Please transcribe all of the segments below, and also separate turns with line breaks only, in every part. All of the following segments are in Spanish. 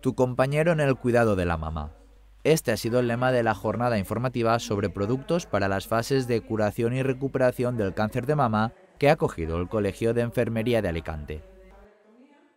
tu compañero en el cuidado de la mamá. Este ha sido el lema de la jornada informativa sobre productos para las fases de curación y recuperación del cáncer de mama que ha acogido el Colegio de Enfermería de Alicante.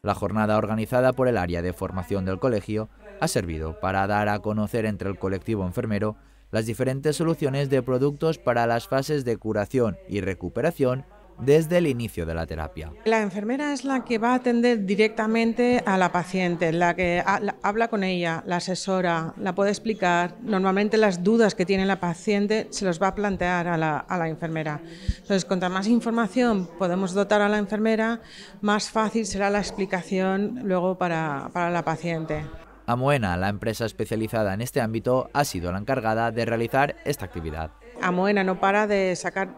La jornada organizada por el área de formación del colegio ha servido para dar a conocer entre el colectivo enfermero las diferentes soluciones de productos para las fases de curación y recuperación desde el inicio de la terapia.
La enfermera es la que va a atender directamente a la paciente, la que habla con ella, la asesora, la puede explicar. Normalmente las dudas que tiene la paciente se los va a plantear a la, enfermera. Entonces, cuanta más información podemos dotar a la enfermera, más fácil será la explicación luego para, para la paciente.
Amoena, la empresa especializada en este ámbito, ha sido la encargada de realizar esta actividad.
Amoena no para de sacar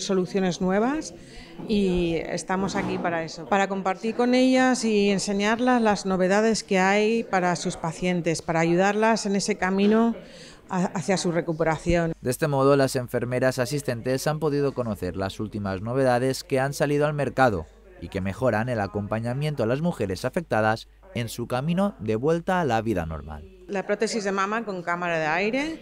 soluciones nuevas y estamos aquí para eso, para compartir con ellas y enseñarlas las novedades que hay para sus pacientes, para ayudarlas en ese camino hacia su recuperación.
De este modo, las enfermeras asistentes han podido conocer las últimas novedades que han salido al mercado y que mejoran el acompañamiento a las mujeres afectadas en su camino de vuelta a la vida normal.
La prótesis de mama con cámara de aire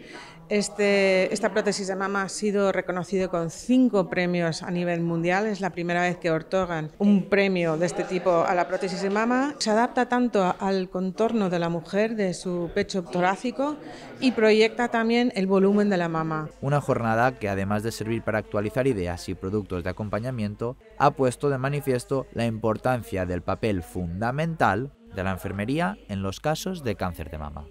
este, esta prótesis de mama ha sido reconocido con cinco premios a nivel mundial. Es la primera vez que otorgan un premio de este tipo a la prótesis de mama. Se adapta tanto al contorno de la mujer, de su pecho torácico y proyecta también el volumen de la mama.
Una jornada que además de servir para actualizar ideas y productos de acompañamiento, ha puesto de manifiesto la importancia del papel fundamental de la enfermería en los casos de cáncer de mama.